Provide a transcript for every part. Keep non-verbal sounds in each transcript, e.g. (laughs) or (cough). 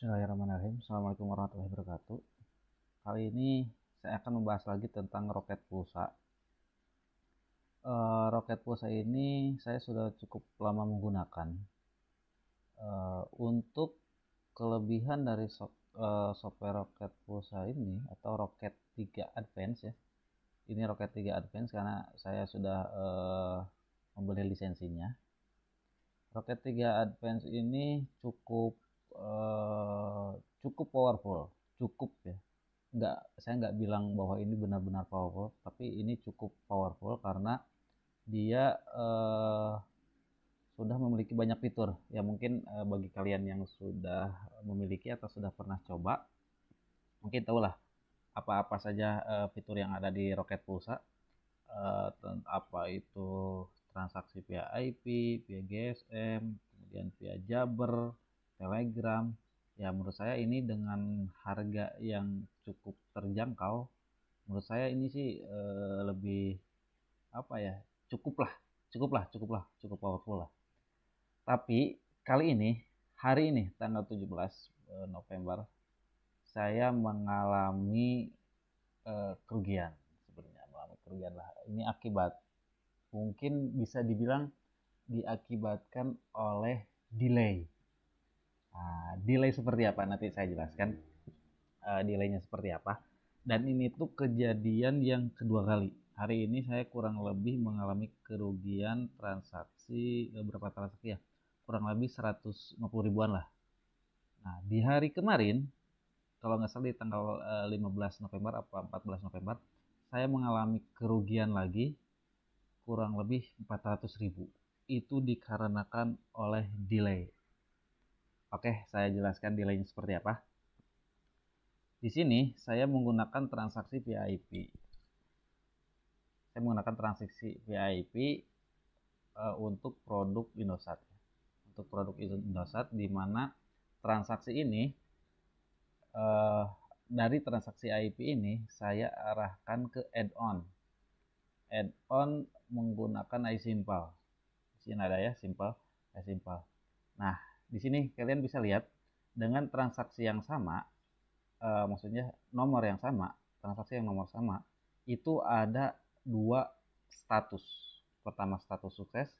Bismillahirrahmanirrahim Assalamualaikum warahmatullahi wabarakatuh Kali ini saya akan membahas lagi tentang roket pulsa e, Roket pulsa ini saya sudah cukup lama menggunakan e, Untuk kelebihan dari so, e, software roket pulsa ini Atau roket 3 advance ya Ini roket 3 advance karena saya sudah e, membeli lisensinya Roket 3 Advance ini cukup Eh, cukup powerful cukup ya nggak saya nggak bilang bahwa ini benar-benar powerful tapi ini cukup powerful karena dia uh, sudah memiliki banyak fitur ya mungkin uh, bagi kalian yang sudah memiliki atau sudah pernah coba mungkin tahulah apa-apa saja uh, fitur yang ada di roket Pulsa uh, apa itu transaksi via IP, via GSM, kemudian via Jabber, Telegram. Ya menurut saya ini dengan harga yang cukup terjangkau, menurut saya ini sih e, lebih apa ya cukuplah, cukuplah, cukuplah, cukup powerful lah. Tapi kali ini hari ini tanggal 17 eh, November saya mengalami e, kerugian sebenarnya mengalami kerugian lah. Ini akibat mungkin bisa dibilang diakibatkan oleh delay Ah, delay seperti apa nanti saya jelaskan uh, delaynya seperti apa dan ini tuh kejadian yang kedua kali hari ini saya kurang lebih mengalami kerugian transaksi beberapa eh, transaksi ya kurang lebih 150 ribuan lah nah di hari kemarin kalau nggak salah di tanggal 15 eh, November apa 14 November saya mengalami kerugian lagi kurang lebih 400 ribu itu dikarenakan oleh delay Oke, saya jelaskan delaynya seperti apa. Di sini saya menggunakan transaksi VIP. Saya menggunakan transaksi VIP e, untuk produk Indosat. Untuk produk Indosat di mana transaksi ini uh, dari transaksi IP ini saya arahkan ke add-on. Add-on menggunakan iSimple. Di sini ada ya, simple, iSimple. Nah, di sini kalian bisa lihat dengan transaksi yang sama eh, maksudnya nomor yang sama transaksi yang nomor sama itu ada dua status pertama status sukses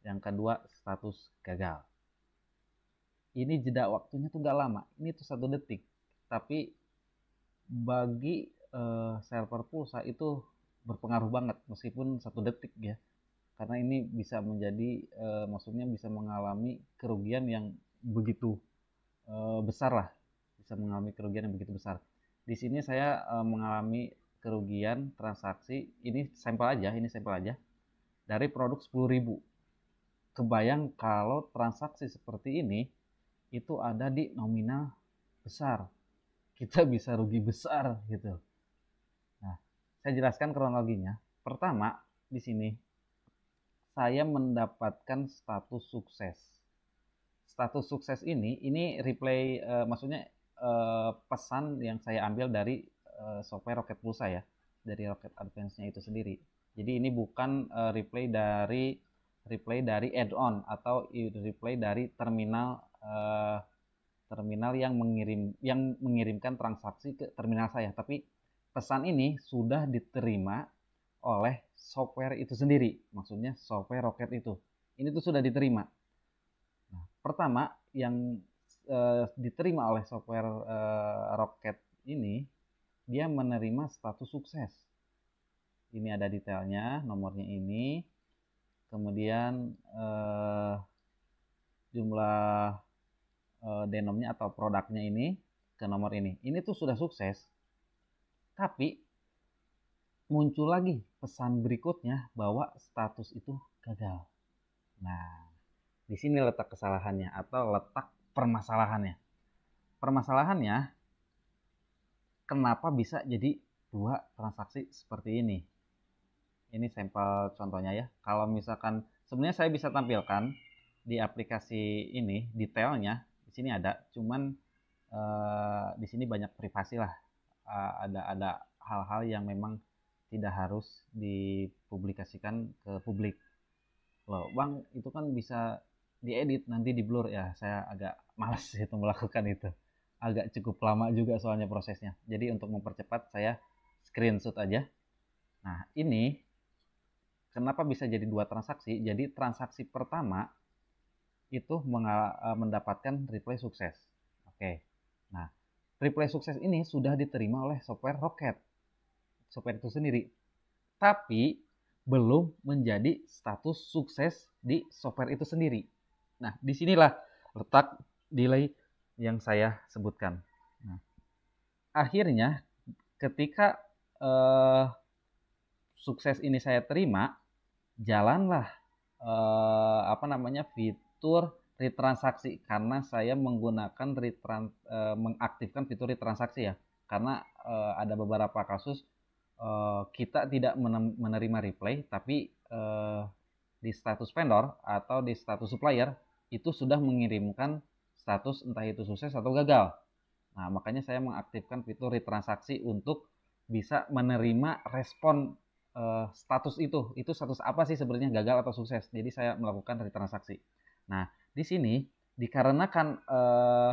yang kedua status gagal ini jeda waktunya tuh gak lama ini tuh satu detik tapi bagi uh, server pulsa itu berpengaruh banget meskipun satu detik ya karena ini bisa menjadi e, maksudnya bisa mengalami kerugian yang begitu e, besar lah bisa mengalami kerugian yang begitu besar di sini saya e, mengalami kerugian transaksi ini sampel aja ini sampel aja dari produk 10.000 kebayang kalau transaksi seperti ini itu ada di nominal besar kita bisa rugi besar gitu nah saya jelaskan kronologinya pertama di sini saya mendapatkan status sukses. Status sukses ini, ini replay, uh, maksudnya uh, pesan yang saya ambil dari uh, software Rocket Pulsa ya, dari Rocket Advance-nya itu sendiri. Jadi ini bukan uh, replay dari replay dari add-on atau replay dari terminal uh, terminal yang mengirim yang mengirimkan transaksi ke terminal saya, tapi pesan ini sudah diterima oleh software itu sendiri. Maksudnya software roket itu. Ini tuh sudah diterima. Nah, pertama yang e, diterima oleh software e, roket ini, dia menerima status sukses. Ini ada detailnya, nomornya ini. Kemudian e, jumlah e, denomnya atau produknya ini ke nomor ini. Ini tuh sudah sukses. Tapi muncul lagi pesan berikutnya bahwa status itu gagal. Nah, di sini letak kesalahannya atau letak permasalahannya. Permasalahannya, kenapa bisa jadi dua transaksi seperti ini? Ini sampel contohnya ya. Kalau misalkan sebenarnya saya bisa tampilkan di aplikasi ini detailnya. Di sini ada, cuman eh, di sini banyak privasi lah. Eh, ada ada hal-hal yang memang tidak harus dipublikasikan ke publik loh bang itu kan bisa diedit nanti di blur ya saya agak malas (laughs) itu melakukan itu agak cukup lama juga soalnya prosesnya jadi untuk mempercepat saya screenshot aja nah ini kenapa bisa jadi dua transaksi jadi transaksi pertama itu e, mendapatkan replay sukses oke nah replay sukses ini sudah diterima oleh software Rocket software itu sendiri, tapi belum menjadi status sukses di software itu sendiri. Nah, disinilah letak delay yang saya sebutkan. Nah, akhirnya ketika eh, sukses ini saya terima, jalanlah eh, apa namanya fitur retransaksi karena saya menggunakan retrans eh, mengaktifkan fitur retransaksi ya karena eh, ada beberapa kasus uh, kita tidak menerima reply tapi uh, di status vendor atau di status supplier itu sudah mengirimkan status entah itu sukses atau gagal. Nah, makanya saya mengaktifkan fitur retransaksi untuk bisa menerima respon uh, status itu. Itu status apa sih sebenarnya gagal atau sukses. Jadi saya melakukan retransaksi. Nah, di sini dikarenakan uh,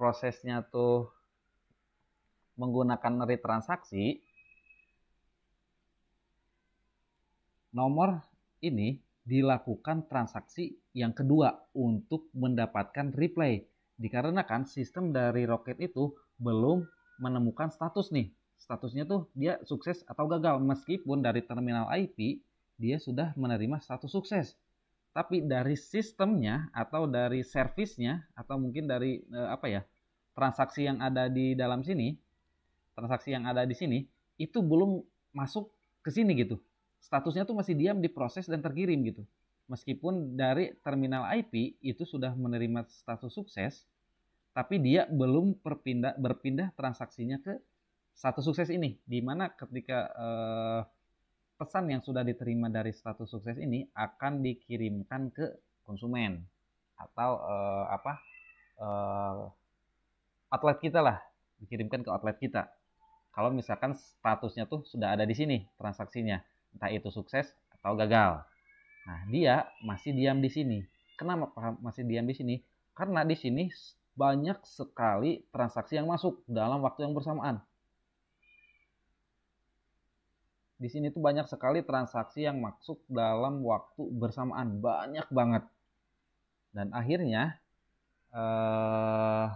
prosesnya tuh menggunakan retransaksi, nomor ini dilakukan transaksi yang kedua untuk mendapatkan replay dikarenakan sistem dari roket itu belum menemukan status nih statusnya tuh dia sukses atau gagal meskipun dari terminal IP dia sudah menerima status sukses tapi dari sistemnya atau dari servisnya atau mungkin dari e, apa ya transaksi yang ada di dalam sini transaksi yang ada di sini itu belum masuk ke sini gitu statusnya tuh masih diam diproses dan terkirim gitu. Meskipun dari terminal IP itu sudah menerima status sukses, tapi dia belum berpindah berpindah transaksinya ke status sukses ini. Dimana ketika eh, pesan yang sudah diterima dari status sukses ini akan dikirimkan ke konsumen atau eh, apa eh, outlet kita lah dikirimkan ke outlet kita. Kalau misalkan statusnya tuh sudah ada di sini transaksinya entah itu sukses atau gagal. Nah, dia masih diam di sini. Kenapa masih diam di sini? Karena di sini banyak sekali transaksi yang masuk dalam waktu yang bersamaan. Di sini tuh banyak sekali transaksi yang masuk dalam waktu bersamaan, banyak banget. Dan akhirnya eh,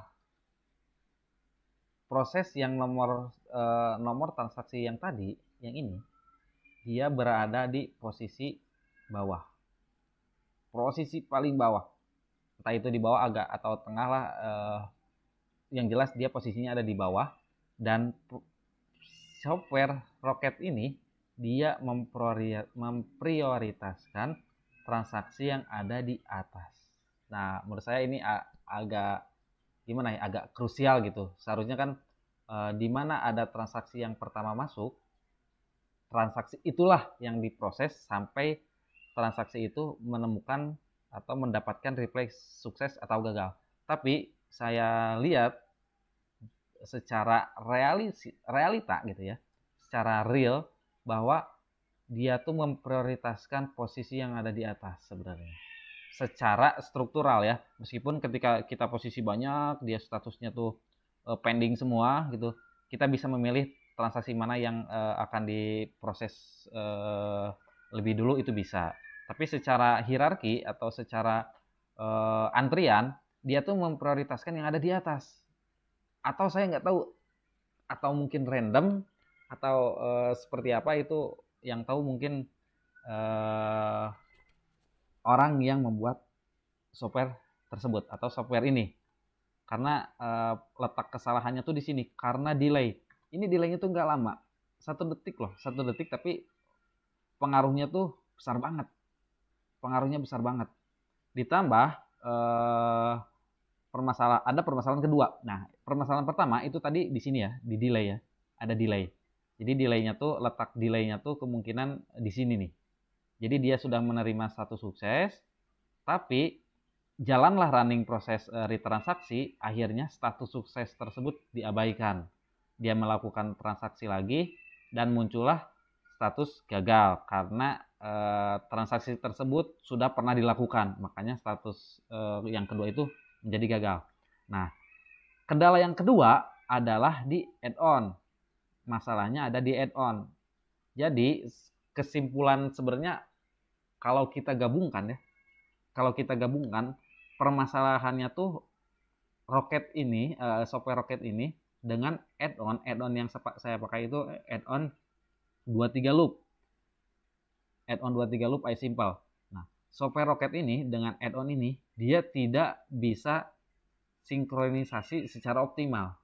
proses yang nomor eh, nomor transaksi yang tadi, yang ini dia berada di posisi bawah. Posisi paling bawah. Entah itu di bawah agak atau tengah lah. Eh, yang jelas dia posisinya ada di bawah. Dan software roket ini dia memprioritaskan transaksi yang ada di atas. Nah, menurut saya ini agak gimana ya, agak krusial gitu. Seharusnya kan eh, di mana ada transaksi yang pertama masuk, transaksi itulah yang diproses sampai transaksi itu menemukan atau mendapatkan reply sukses atau gagal. Tapi saya lihat secara realis, realita gitu ya, secara real bahwa dia tuh memprioritaskan posisi yang ada di atas sebenarnya. Secara struktural ya, meskipun ketika kita posisi banyak, dia statusnya tuh eh, pending semua gitu, kita bisa memilih transaksi mana yang uh, akan diproses uh, lebih dulu itu bisa. Tapi secara hierarki atau secara uh, antrian dia tuh memprioritaskan yang ada di atas. Atau saya nggak tahu atau mungkin random atau uh, seperti apa itu yang tahu mungkin uh, orang yang membuat software tersebut atau software ini karena uh, letak kesalahannya tuh di sini karena delay ini delaynya tuh nggak lama satu detik loh satu detik tapi pengaruhnya tuh besar banget pengaruhnya besar banget ditambah eh, permasalahan ada permasalahan kedua nah permasalahan pertama itu tadi di sini ya di delay ya ada delay jadi delaynya tuh letak delaynya tuh kemungkinan di sini nih jadi dia sudah menerima satu sukses tapi jalanlah running proses eh, retransaksi akhirnya status sukses tersebut diabaikan dia melakukan transaksi lagi dan muncullah status gagal karena e, transaksi tersebut sudah pernah dilakukan makanya status e, yang kedua itu menjadi gagal. Nah kendala yang kedua adalah di add-on masalahnya ada di add-on. Jadi kesimpulan sebenarnya kalau kita gabungkan ya kalau kita gabungkan permasalahannya tuh roket ini e, software roket ini dengan add-on add-on yang saya pakai itu add-on 23 loop add-on 23 loop I simple. nah software roket ini dengan add-on ini dia tidak bisa sinkronisasi secara optimal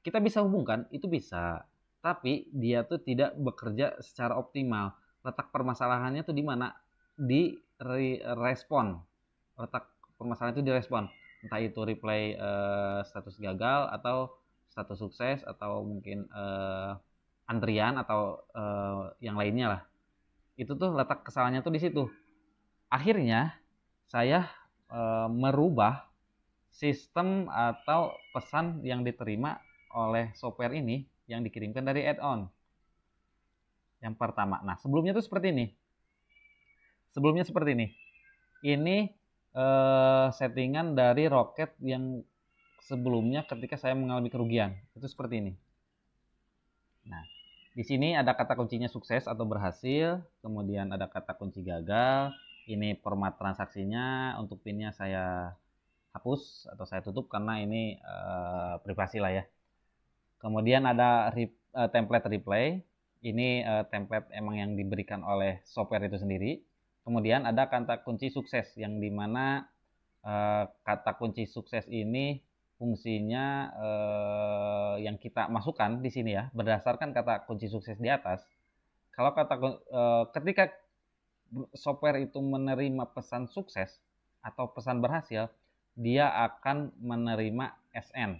kita bisa hubungkan itu bisa tapi dia tuh tidak bekerja secara optimal letak permasalahannya tuh di mana di re respon letak permasalahan itu di respon. entah itu replay uh, status gagal atau status sukses atau mungkin uh, antrian atau uh, yang lainnya lah itu tuh letak kesalahannya tuh di situ akhirnya saya uh, merubah sistem atau pesan yang diterima oleh software ini yang dikirimkan dari add-on yang pertama nah sebelumnya tuh seperti ini sebelumnya seperti ini ini uh, settingan dari roket yang sebelumnya ketika saya mengalami kerugian. Itu seperti ini. Nah, di sini ada kata kuncinya sukses atau berhasil, kemudian ada kata kunci gagal. Ini format transaksinya, untuk pinnya saya hapus atau saya tutup karena ini uh, privasi lah ya. Kemudian ada re, uh, template replay. Ini uh, template emang yang diberikan oleh software itu sendiri. Kemudian ada kata kunci sukses yang dimana uh, eh, kata kunci sukses ini fungsinya eh, yang kita masukkan di sini ya berdasarkan kata kunci sukses di atas kalau kata eh, ketika software itu menerima pesan sukses atau pesan berhasil dia akan menerima SN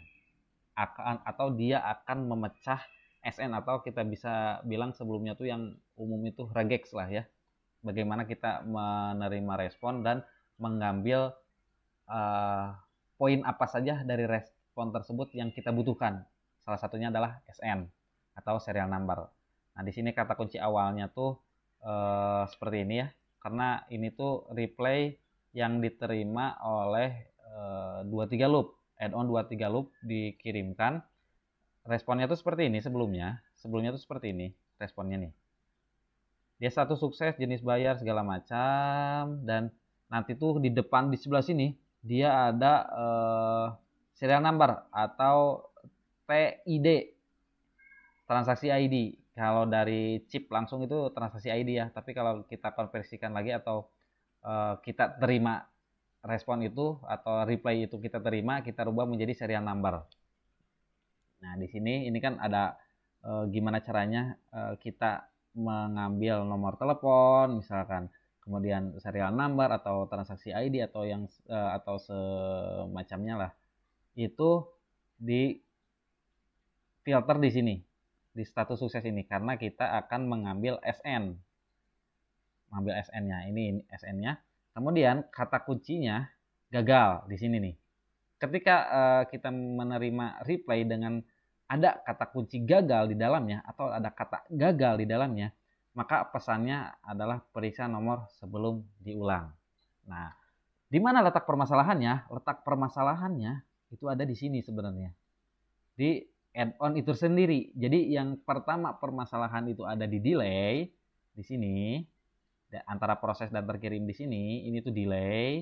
akan atau dia akan memecah SN atau kita bisa bilang sebelumnya tuh yang umum itu regex lah ya bagaimana kita menerima respon dan mengambil uh, poin apa saja dari respon tersebut yang kita butuhkan. Salah satunya adalah SN atau serial number. Nah, di sini kata kunci awalnya tuh eh, seperti ini ya. Karena ini tuh replay yang diterima oleh eh, 23 loop. Add-on 23 loop dikirimkan. Responnya tuh seperti ini sebelumnya. Sebelumnya tuh seperti ini responnya nih. Dia satu sukses, jenis bayar, segala macam. Dan nanti tuh di depan, di sebelah sini, dia ada uh, serial number atau TID transaksi ID kalau dari chip langsung itu transaksi ID ya tapi kalau kita konversikan lagi atau uh, kita terima respon itu atau reply itu kita terima kita rubah menjadi serial number nah di sini ini kan ada uh, gimana caranya uh, kita mengambil nomor telepon misalkan kemudian serial number atau transaksi ID atau yang eh, atau semacamnya lah itu di filter di sini di status sukses ini karena kita akan mengambil SN mengambil SN-nya ini, SN-nya kemudian kata kuncinya gagal di sini nih ketika eh, kita menerima replay dengan ada kata kunci gagal di dalamnya atau ada kata gagal di dalamnya maka pesannya adalah periksa nomor sebelum diulang. Nah, di mana letak permasalahannya? Letak permasalahannya itu ada di sini sebenarnya. Di add-on itu sendiri. Jadi yang pertama permasalahan itu ada di delay di sini antara proses dan terkirim di sini ini tuh delay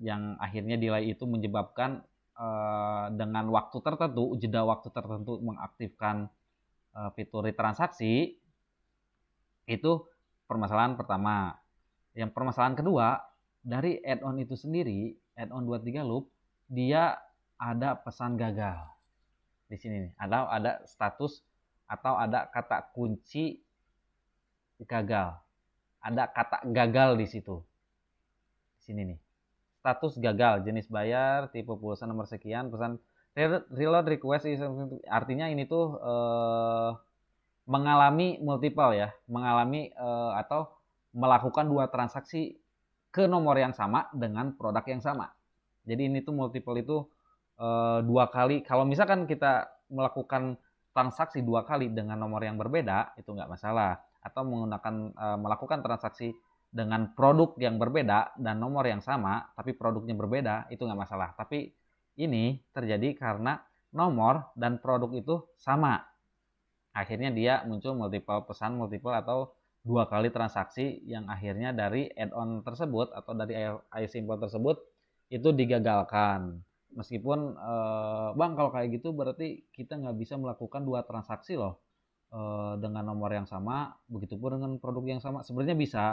yang akhirnya delay itu menyebabkan eh, dengan waktu tertentu jeda waktu tertentu mengaktifkan eh, fitur transaksi itu permasalahan pertama. Yang permasalahan kedua, dari add-on itu sendiri, add-on 23 loop, dia ada pesan gagal. Di sini nih, ada ada status atau ada kata kunci gagal. Ada kata gagal di situ. Di sini nih. Status gagal, jenis bayar, tipe pulsa nomor sekian, pesan reload request artinya ini tuh eh, mengalami multiple ya, mengalami uh, atau melakukan dua transaksi ke nomor yang sama dengan produk yang sama. Jadi ini tuh multiple itu uh, dua kali. Kalau misalkan kita melakukan transaksi dua kali dengan nomor yang berbeda itu nggak masalah. Atau menggunakan uh, melakukan transaksi dengan produk yang berbeda dan nomor yang sama tapi produknya berbeda itu nggak masalah. Tapi ini terjadi karena nomor dan produk itu sama akhirnya dia muncul multiple pesan multiple atau dua kali transaksi yang akhirnya dari add-on tersebut atau dari iSimpon tersebut itu digagalkan meskipun eh, bang kalau kayak gitu berarti kita nggak bisa melakukan dua transaksi loh eh, dengan nomor yang sama begitupun dengan produk yang sama sebenarnya bisa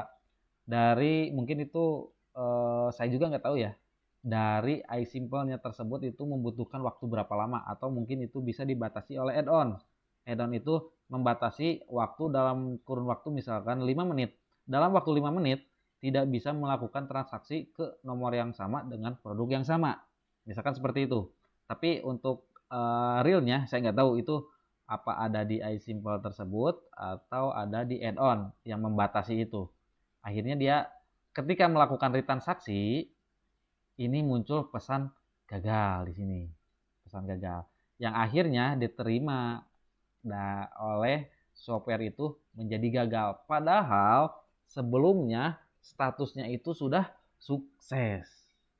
dari mungkin itu eh, saya juga nggak tahu ya dari iSimple-nya tersebut itu membutuhkan waktu berapa lama atau mungkin itu bisa dibatasi oleh add-on add-on itu membatasi waktu dalam kurun waktu misalkan 5 menit. Dalam waktu 5 menit tidak bisa melakukan transaksi ke nomor yang sama dengan produk yang sama. Misalkan seperti itu. Tapi untuk uh, realnya saya nggak tahu itu apa ada di iSimple tersebut atau ada di add-on yang membatasi itu. Akhirnya dia ketika melakukan retransaksi ini muncul pesan gagal di sini. Pesan gagal yang akhirnya diterima Nah, oleh software itu menjadi gagal. Padahal sebelumnya statusnya itu sudah sukses.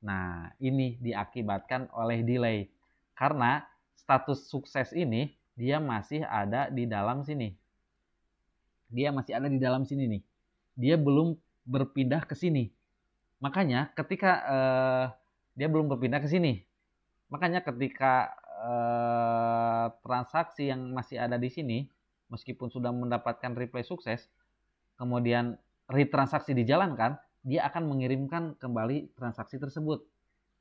Nah, ini diakibatkan oleh delay. Karena status sukses ini dia masih ada di dalam sini. Dia masih ada di dalam sini nih. Dia belum berpindah ke sini. Makanya ketika eh, dia belum berpindah ke sini. Makanya ketika eh, transaksi yang masih ada di sini, meskipun sudah mendapatkan replay sukses, kemudian retransaksi dijalankan, dia akan mengirimkan kembali transaksi tersebut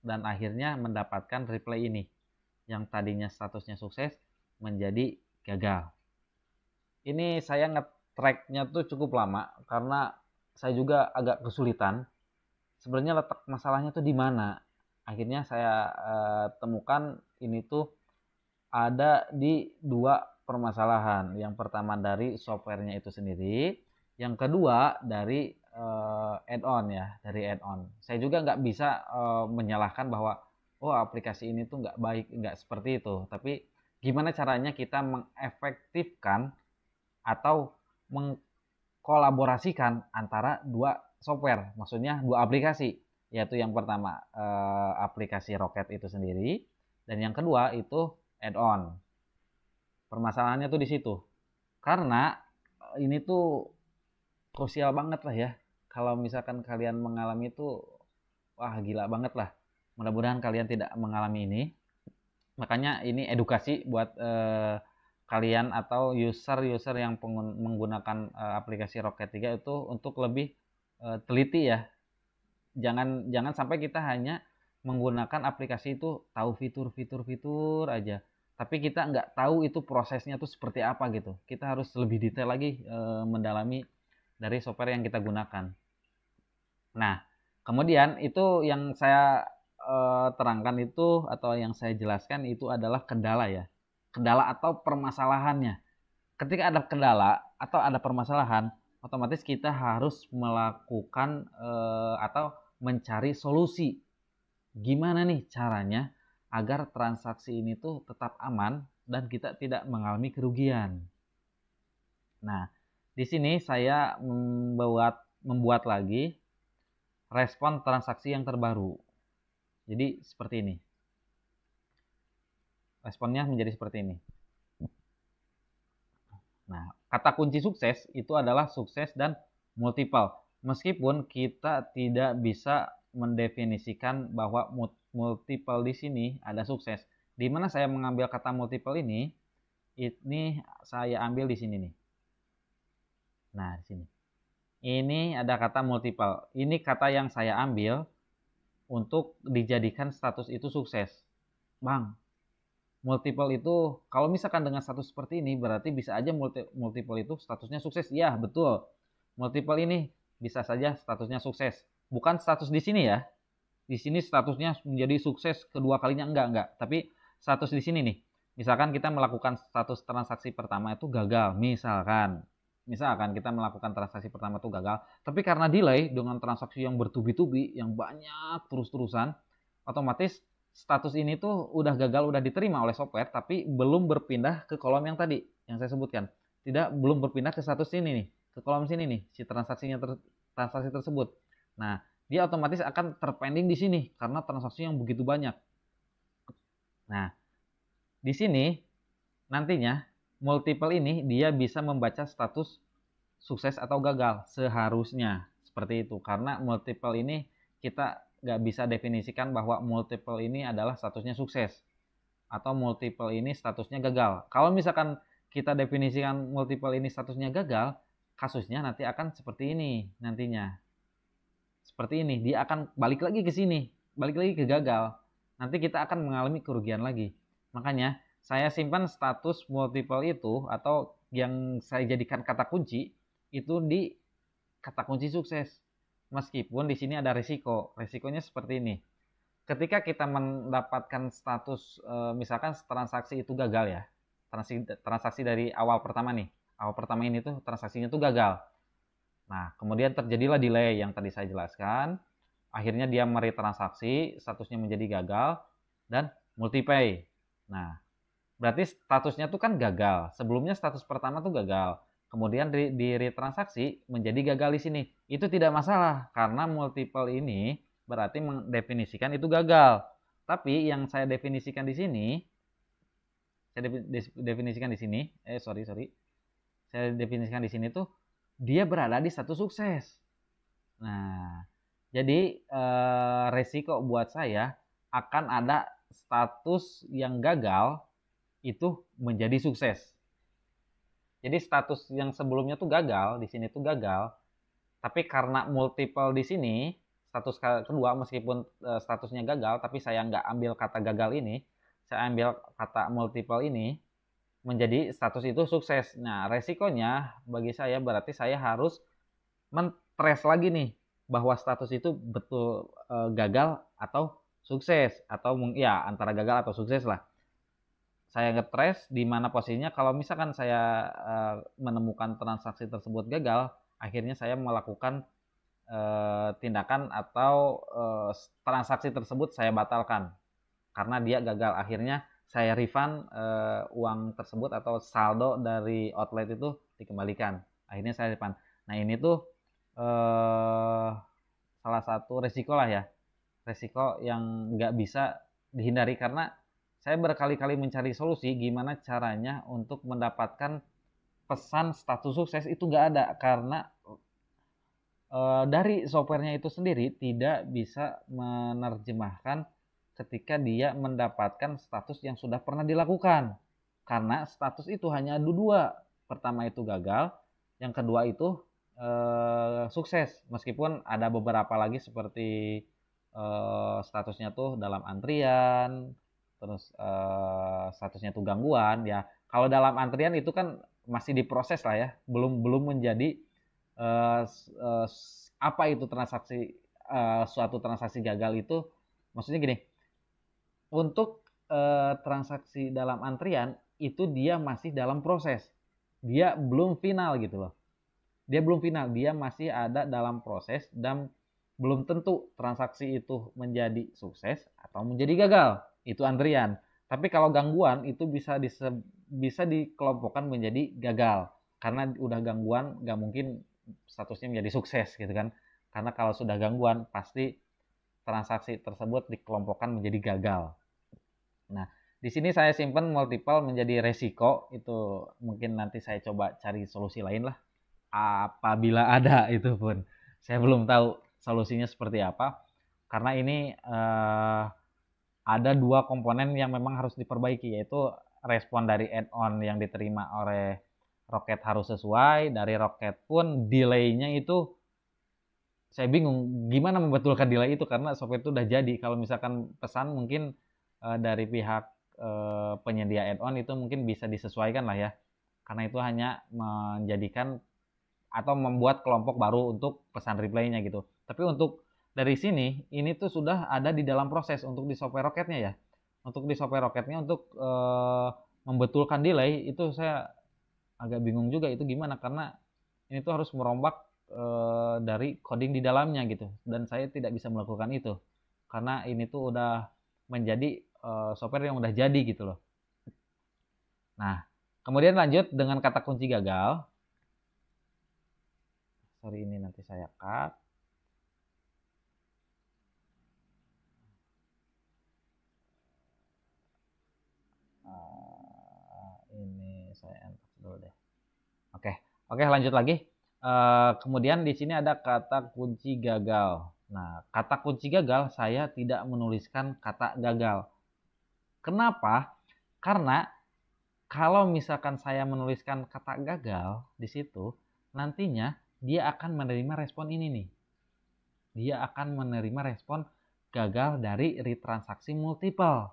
dan akhirnya mendapatkan replay ini yang tadinya statusnya sukses menjadi gagal. Ini saya nge-tracknya tuh cukup lama karena saya juga agak kesulitan. Sebenarnya letak masalahnya tuh di mana? Akhirnya saya uh, temukan ini tuh ada di dua permasalahan. Yang pertama dari softwarenya itu sendiri, yang kedua dari uh, add-on ya, dari add-on. Saya juga nggak bisa uh, menyalahkan bahwa oh aplikasi ini tuh nggak baik, nggak seperti itu. Tapi gimana caranya kita mengefektifkan atau mengkolaborasikan antara dua software, maksudnya dua aplikasi, yaitu yang pertama uh, aplikasi Rocket itu sendiri, dan yang kedua itu add-on. Permasalahannya tuh di situ. Karena eh, ini tuh krusial banget lah ya. Kalau misalkan kalian mengalami itu wah gila banget lah. Mudah-mudahan kalian tidak mengalami ini. Makanya ini edukasi buat eh, kalian atau user-user yang menggunakan eh, aplikasi Rocket 3 itu untuk lebih eh, teliti ya. Jangan jangan sampai kita hanya menggunakan aplikasi itu tahu fitur-fitur-fitur aja tapi kita nggak tahu itu prosesnya tuh seperti apa gitu kita harus lebih detail lagi e, mendalami dari software yang kita gunakan nah kemudian itu yang saya e, terangkan itu atau yang saya jelaskan itu adalah kendala ya kendala atau permasalahannya ketika ada kendala atau ada permasalahan otomatis kita harus melakukan e, atau mencari solusi gimana nih caranya agar transaksi ini tuh tetap aman dan kita tidak mengalami kerugian. Nah, di sini saya membuat membuat lagi respon transaksi yang terbaru. Jadi seperti ini. Responnya menjadi seperti ini. Nah, kata kunci sukses itu adalah sukses dan multiple. Meskipun kita tidak bisa mendefinisikan bahwa multiple di sini ada sukses. Di mana saya mengambil kata multiple ini, ini saya ambil di sini nih. Nah, di sini. Ini ada kata multiple. Ini kata yang saya ambil untuk dijadikan status itu sukses. Bang, multiple itu kalau misalkan dengan status seperti ini berarti bisa aja multi, multiple itu statusnya sukses. Ya, betul. Multiple ini bisa saja statusnya sukses bukan status di sini ya. Di sini statusnya menjadi sukses kedua kalinya enggak enggak, tapi status di sini nih. Misalkan kita melakukan status transaksi pertama itu gagal, misalkan. Misalkan kita melakukan transaksi pertama itu gagal, tapi karena delay dengan transaksi yang bertubi-tubi, yang banyak terus-terusan, otomatis status ini tuh udah gagal, udah diterima oleh software, tapi belum berpindah ke kolom yang tadi, yang saya sebutkan. Tidak, belum berpindah ke status ini nih, ke kolom sini nih, si transaksinya ter, transaksi tersebut Nah, dia otomatis akan terpending di sini karena transaksi yang begitu banyak. Nah, di sini nantinya multiple ini dia bisa membaca status sukses atau gagal seharusnya seperti itu karena multiple ini kita nggak bisa definisikan bahwa multiple ini adalah statusnya sukses atau multiple ini statusnya gagal. Kalau misalkan kita definisikan multiple ini statusnya gagal, kasusnya nanti akan seperti ini nantinya seperti ini, dia akan balik lagi ke sini, balik lagi ke gagal. Nanti kita akan mengalami kerugian lagi. Makanya saya simpan status multiple itu atau yang saya jadikan kata kunci itu di kata kunci sukses. Meskipun di sini ada risiko, risikonya seperti ini. Ketika kita mendapatkan status eh, misalkan transaksi itu gagal ya, transaksi transaksi dari awal pertama nih, awal pertama ini tuh transaksinya tuh gagal Nah, kemudian terjadilah delay yang tadi saya jelaskan. Akhirnya dia meretransaksi, statusnya menjadi gagal, dan multipay. Nah, berarti statusnya tuh kan gagal. Sebelumnya status pertama tuh gagal. Kemudian di, di retransaksi menjadi gagal di sini. Itu tidak masalah, karena multiple ini berarti mendefinisikan itu gagal. Tapi yang saya definisikan di sini, saya definisikan di sini, eh sorry, sorry. Saya definisikan di sini tuh dia berada di satu sukses. Nah, jadi eh, resiko buat saya akan ada status yang gagal itu menjadi sukses. Jadi status yang sebelumnya tuh gagal, di sini tuh gagal, tapi karena multiple di sini status kedua meskipun eh, statusnya gagal, tapi saya nggak ambil kata gagal ini, saya ambil kata multiple ini, menjadi status itu sukses. Nah, resikonya bagi saya berarti saya harus mentres lagi nih bahwa status itu betul e, gagal atau sukses atau ya antara gagal atau sukses lah. Saya ngetres di mana posisinya kalau misalkan saya e, menemukan transaksi tersebut gagal, akhirnya saya melakukan e, tindakan atau e, transaksi tersebut saya batalkan karena dia gagal akhirnya saya refund uh, uang tersebut atau saldo dari outlet itu dikembalikan. Akhirnya saya refund. Nah ini tuh uh, salah satu resiko lah ya, resiko yang nggak bisa dihindari karena saya berkali-kali mencari solusi gimana caranya untuk mendapatkan pesan status sukses itu nggak ada karena e, dari softwarenya itu sendiri tidak bisa menerjemahkan ketika dia mendapatkan status yang sudah pernah dilakukan. Karena status itu hanya ada dua. Pertama itu gagal, yang kedua itu eh, sukses. Meskipun ada beberapa lagi seperti eh, statusnya tuh dalam antrian, terus eh, statusnya tuh gangguan ya. Kalau dalam antrian itu kan masih diproses lah ya, belum belum menjadi eh, eh, apa itu transaksi eh, suatu transaksi gagal itu maksudnya gini untuk eh, transaksi dalam antrian itu dia masih dalam proses. Dia belum final gitu loh. Dia belum final, dia masih ada dalam proses dan belum tentu transaksi itu menjadi sukses atau menjadi gagal. Itu antrian. Tapi kalau gangguan itu bisa dise bisa dikelompokkan menjadi gagal karena udah gangguan nggak mungkin statusnya menjadi sukses gitu kan. Karena kalau sudah gangguan pasti transaksi tersebut dikelompokkan menjadi gagal. Nah, di sini saya simpan multiple menjadi resiko itu mungkin nanti saya coba cari solusi lain lah apabila ada (laughs) itu pun saya belum tahu solusinya seperti apa karena ini eh, ada dua komponen yang memang harus diperbaiki yaitu respon dari add-on yang diterima oleh roket harus sesuai dari roket pun delay-nya itu saya bingung gimana membetulkan delay itu karena software itu udah jadi. Kalau misalkan pesan mungkin uh, dari pihak uh, penyedia add-on itu mungkin bisa disesuaikan lah ya. Karena itu hanya menjadikan atau membuat kelompok baru untuk pesan replaynya gitu. Tapi untuk dari sini ini tuh sudah ada di dalam proses untuk di software roketnya ya. Untuk di software roketnya untuk uh, membetulkan delay itu saya agak bingung juga itu gimana karena ini tuh harus merombak Eh, dari coding di dalamnya gitu dan saya tidak bisa melakukan itu karena ini tuh udah menjadi uh, software yang udah jadi gitu loh. Nah, kemudian lanjut dengan kata kunci gagal. Sorry ini nanti saya cut. Ah, ini saya enter dulu deh. Oke, oke lanjut lagi. Eh, kemudian di sini ada kata kunci gagal. Nah, kata kunci gagal saya tidak menuliskan kata gagal. Kenapa? Karena kalau misalkan saya menuliskan kata gagal di situ, nantinya dia akan menerima respon ini nih. Dia akan menerima respon gagal dari retransaksi multiple.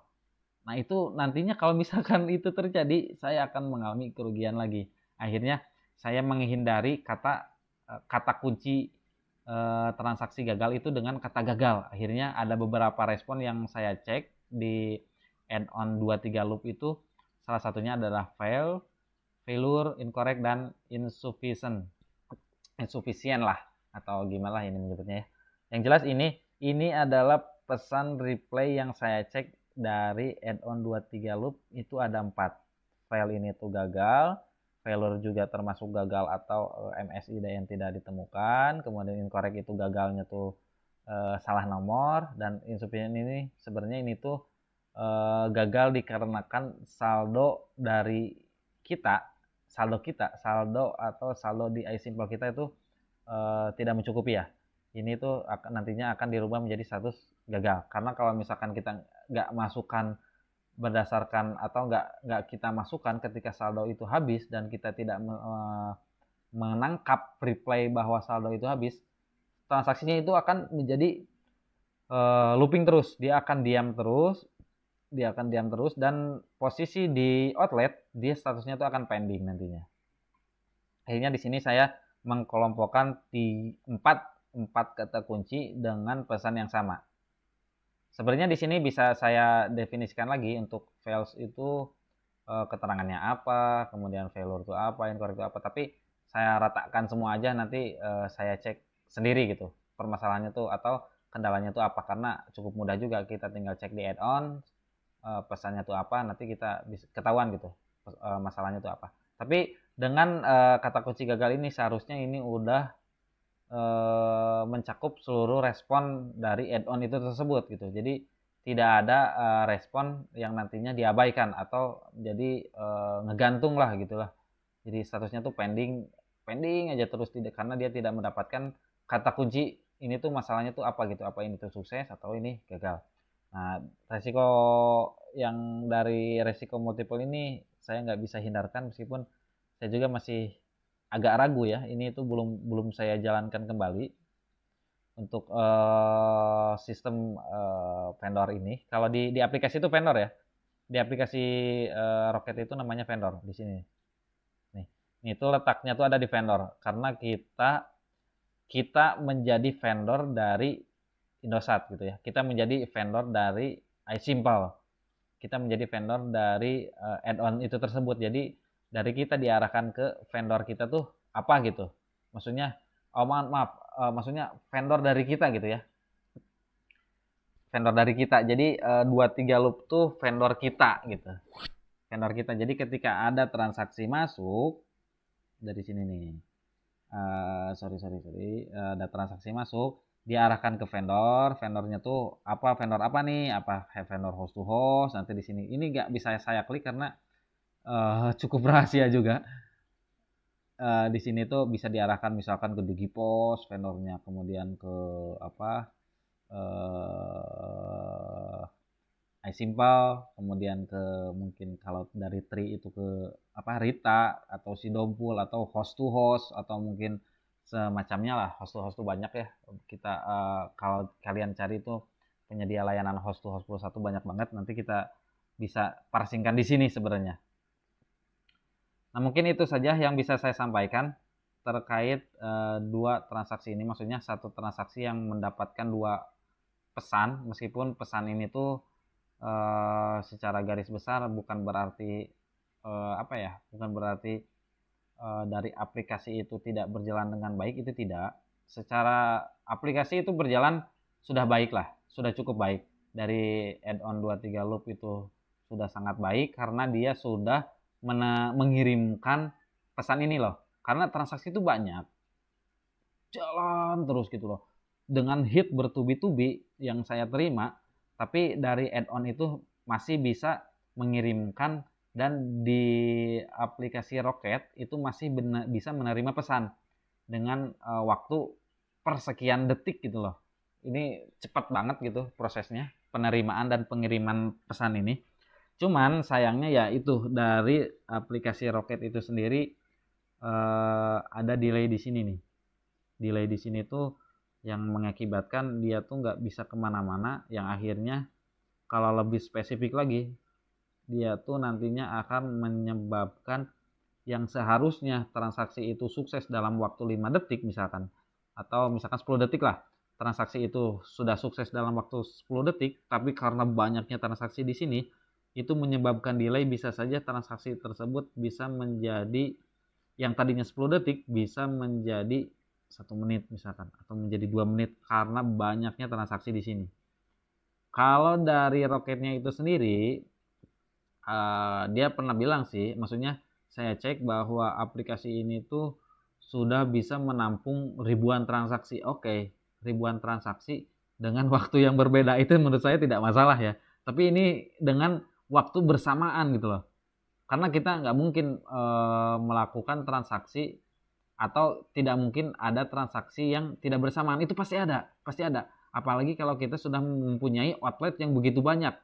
Nah, itu nantinya kalau misalkan (laughs) itu terjadi, saya akan mengalami kerugian lagi. Akhirnya saya menghindari kata eh, kata kunci eh, transaksi gagal itu dengan kata gagal. Akhirnya ada beberapa respon yang saya cek di add-on 23 loop itu salah satunya adalah fail, failure, incorrect dan insufficient. Insufficient lah atau gimana lah ini menyebutnya ya. Yang jelas ini ini adalah pesan replay yang saya cek dari add-on 23 loop itu ada 4. file ini tuh gagal, failure juga termasuk gagal atau eh, MSI MSI yang tidak ditemukan, kemudian incorrect itu gagalnya tuh uh, salah nomor dan insufficient ini sebenarnya ini tuh uh, gagal dikarenakan saldo dari kita, saldo kita, saldo atau saldo di iSimple kita itu uh, tidak mencukupi ya. Ini tuh akan, nantinya akan dirubah menjadi status gagal karena kalau misalkan kita nggak masukkan berdasarkan atau nggak nggak kita masukkan ketika saldo itu habis dan kita tidak me, e, menangkap replay bahwa saldo itu habis transaksinya itu akan menjadi e, looping terus dia akan diam terus dia akan diam terus dan posisi di outlet dia statusnya itu akan pending nantinya akhirnya di sini saya mengkelompokkan di empat empat kata kunci dengan pesan yang sama Sebenarnya di sini bisa saya definisikan lagi untuk fails itu e, keterangannya apa, kemudian failure itu apa, incorrect itu apa. Tapi saya ratakan semua aja nanti e, saya cek sendiri gitu permasalahannya tuh atau kendalanya tuh apa karena cukup mudah juga kita tinggal cek di add-on e, pesannya tuh apa nanti kita ketahuan gitu masalahnya tuh apa. Tapi dengan kata kunci gagal ini seharusnya ini udah Eh, mencakup seluruh respon dari add-on itu tersebut gitu. Jadi tidak ada uh, respon yang nantinya diabaikan atau jadi uh, ngegantung lah gitulah. Jadi statusnya tuh pending, pending aja terus tidak karena dia tidak mendapatkan kata kunci ini tuh masalahnya tuh apa gitu, apa ini tuh sukses atau ini gagal. Nah, resiko yang dari resiko multiple ini saya nggak bisa hindarkan meskipun saya juga masih agak ragu ya ini itu belum belum saya jalankan kembali untuk uh, sistem uh, vendor ini kalau di di aplikasi itu vendor ya di aplikasi uh, Rocket itu namanya vendor di sini nih itu letaknya tuh ada di vendor karena kita kita menjadi vendor dari Indosat gitu ya kita menjadi vendor dari iSimple kita menjadi vendor dari uh, add-on itu tersebut jadi dari kita diarahkan ke vendor kita tuh apa gitu maksudnya oh maaf, maaf uh, eh, maksudnya vendor dari kita gitu ya vendor dari kita jadi eh, dua uh, tiga loop tuh vendor kita gitu vendor kita jadi ketika ada transaksi masuk dari sini nih uh, sorry sorry sorry uh, ada transaksi masuk diarahkan ke vendor vendornya tuh apa vendor apa nih apa vendor host to host nanti di sini ini nggak bisa saya klik karena uh, (laughs) cukup rahasia juga. Uh, di sini tuh bisa diarahkan misalkan ke digipos vendornya kemudian ke apa uh, kemudian ke mungkin kalau dari Tri itu ke apa Rita atau si Dompul atau host to host atau mungkin semacamnya lah host to host tuh banyak ya kita uh, kalau kalian cari itu penyedia layanan host to host plus satu banyak banget nanti kita bisa parsingkan di sini sebenarnya Nah, mungkin itu saja yang bisa saya sampaikan terkait e, dua transaksi ini. Maksudnya satu transaksi yang mendapatkan dua pesan, meskipun pesan ini tuh e, secara garis besar bukan berarti e, apa ya, bukan berarti e, dari aplikasi itu tidak berjalan dengan baik itu tidak. Secara aplikasi itu berjalan sudah baik lah, sudah cukup baik dari add-on 23 loop itu sudah sangat baik karena dia sudah mengirimkan pesan ini loh. Karena transaksi itu banyak. Jalan terus gitu loh. Dengan hit bertubi-tubi yang saya terima, tapi dari add-on itu masih bisa mengirimkan dan di aplikasi Rocket itu masih benar, bisa menerima pesan dengan uh, waktu persekian detik gitu loh. Ini cepat banget gitu prosesnya penerimaan dan pengiriman pesan ini. Cuman sayangnya ya itu dari aplikasi roket itu sendiri eh, ada delay di sini nih. Delay di sini tuh yang mengakibatkan dia tuh nggak bisa kemana-mana. Yang akhirnya kalau lebih spesifik lagi dia tuh nantinya akan menyebabkan yang seharusnya transaksi itu sukses dalam waktu 5 detik misalkan atau misalkan 10 detik lah transaksi itu sudah sukses dalam waktu 10 detik tapi karena banyaknya transaksi di sini itu menyebabkan delay bisa saja transaksi tersebut bisa menjadi yang tadinya 10 detik bisa menjadi satu menit misalkan atau menjadi dua menit karena banyaknya transaksi di sini. Kalau dari roketnya itu sendiri uh, dia pernah bilang sih, maksudnya saya cek bahwa aplikasi ini tuh sudah bisa menampung ribuan transaksi. Oke, okay, ribuan transaksi dengan (laughs) waktu yang berbeda itu menurut saya tidak masalah ya. Tapi ini dengan waktu bersamaan gitu loh karena kita nggak mungkin e, melakukan transaksi atau tidak mungkin ada transaksi yang tidak bersamaan itu pasti ada pasti ada apalagi kalau kita sudah mempunyai outlet yang begitu banyak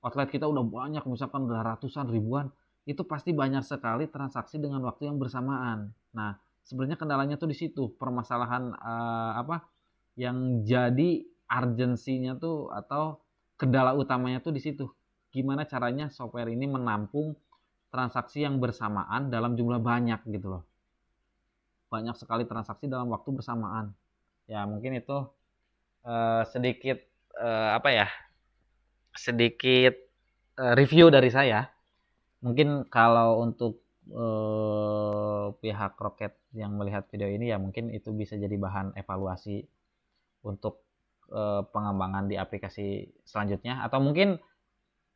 outlet kita udah banyak misalkan udah ratusan ribuan itu pasti banyak sekali transaksi dengan waktu yang bersamaan nah sebenarnya kendalanya tuh di situ permasalahan e, apa yang jadi urgensinya tuh atau kendala utamanya tuh di situ gimana caranya software ini menampung transaksi yang bersamaan dalam jumlah banyak gitu loh. Banyak sekali transaksi dalam waktu bersamaan. Ya, mungkin itu uh, sedikit uh, apa ya? Sedikit uh, review dari saya. Mungkin kalau untuk pihak Rocket yang melihat video ini ya mungkin itu bisa jadi bahan evaluasi untuk pengembangan di aplikasi selanjutnya atau mungkin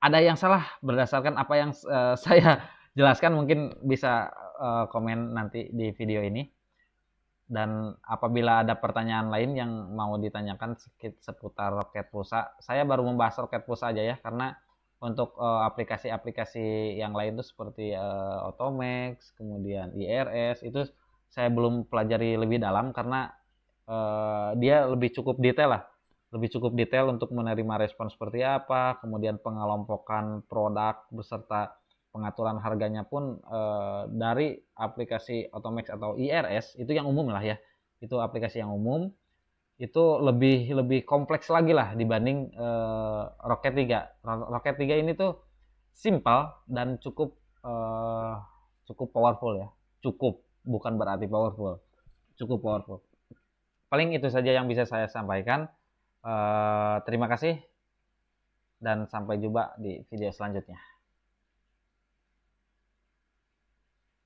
ada yang salah berdasarkan apa yang uh, (laughs) saya jelaskan mungkin bisa uh, komen nanti di video ini dan apabila ada pertanyaan lain yang mau ditanyakan seputar Rocket Pulsa, saya baru membahas Rocket Pulsa aja ya karena untuk eh, aplikasi-aplikasi uh, yang lain itu seperti uh, Otomax, kemudian IRS itu saya belum pelajari lebih dalam karena uh, dia lebih cukup detail lah lebih cukup detail untuk menerima respon seperti apa, kemudian pengelompokan produk beserta pengaturan harganya pun e, dari aplikasi Otomax atau IRS itu yang umum lah ya. Itu aplikasi yang umum itu lebih lebih kompleks lagi lah dibanding e, Rocket 3. Rocket 3 ini tuh simple dan cukup e, cukup powerful ya. Cukup bukan berarti powerful. Cukup powerful. Paling itu saja yang bisa saya sampaikan. Eh, terima kasih dan sampai jumpa di video selanjutnya.